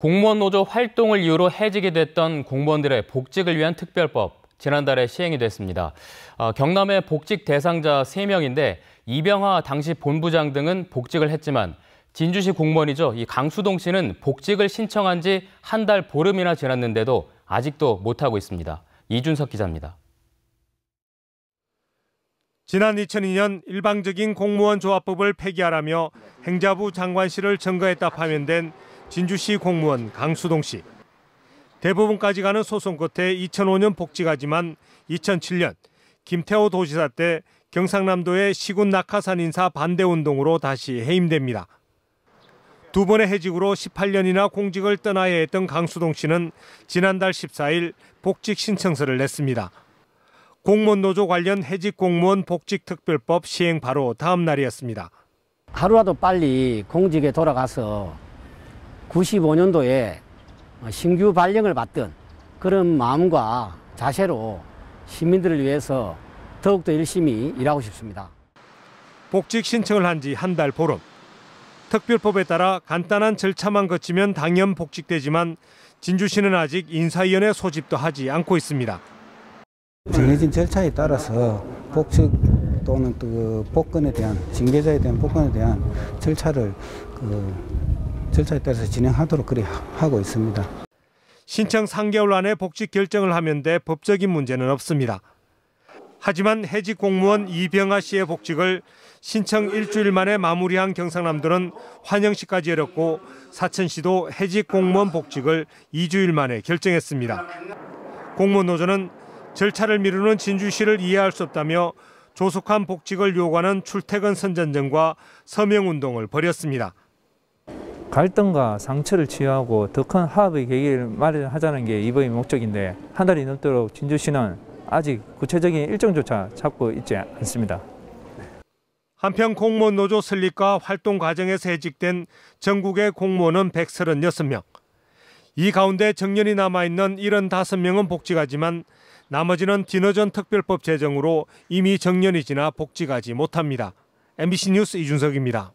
공무원 노조 활동을 이유로 해직이 됐던 공무원들의 복직을 위한 특별법 지난달에 시행이 됐습니다. 어, 경남의 복직 대상자 3명인데 이병하 당시 본부장 등은 복직을 했지만 진주시 공무원이죠. 이 강수동 씨는 복직을 신청한 지 한 달 보름이나 지났는데도 아직도 못하고 있습니다. 이준석 기자입니다. 지난 2002년 일방적인 공무원 조합법을 폐기하라며 행자부 장관실을 증거했다 파면된 진주시 공무원 강수동 씨. 대부분까지 가는 소송 끝에 2005년 복직하지만 2007년 김태호 도지사 때 경상남도의 시군 낙하산 인사 반대 운동으로 다시 해임됩니다. 두 번의 해직으로 18년이나 공직을 떠나야 했던 강수동 씨는 지난달 14일 복직 신청서를 냈습니다. 공무원 노조 관련 해직 공무원 복직 특별법 시행 바로 다음 날이었습니다. 하루라도 빨리 공직에 돌아가서 95년도에 신규 발령을 받던 그런 마음과 자세로 시민들을 위해서 더욱더 열심히 일하고 싶습니다. 복직 신청을 한 지 한 달 보름. 특별법에 따라 간단한 절차만 거치면 당연 복직되지만 진주시는 아직 인사위원회 소집도 하지 않고 있습니다. 정해진 절차에 따라서 복직 또는 그 복권에 대한 징계자에 대한 복권에 대한 절차를 그 절차에 따라서 진행하도록 그래 하고 있습니다. 신청 3개월 안에 복직 결정을 하면 돼 법적인 문제는 없습니다. 하지만 해직 공무원 이병아 씨의 복직을 신청 일주일 만에 마무리한 경상남도는 환영시까지 어렵고 사천시도 해직 공무원 복직을 2주일 만에 결정했습니다. 공무원 노조는 절차를 미루는 진주시를 이해할 수 없다며 조속한 복직을 요구하는 출퇴근 선전전과 서명운동을 벌였습니다. 갈등과 상처를 치유하고 더 큰 화합의 계기를 마련하자는 게 이번의 목적인데 한 달이 넘도록 진주시는 아직 구체적인 일정조차 찾고 있지 않습니다. 한편 공무원 노조 설립과 활동 과정에서 해직된 전국의 공무원은 136명. 이 가운데 정년이 남아있는 75명은 복직하지만 나머지는 디너전 특별법 제정으로 이미 정년이 지나 복직하지 못합니다. MBC 뉴스 이준석입니다.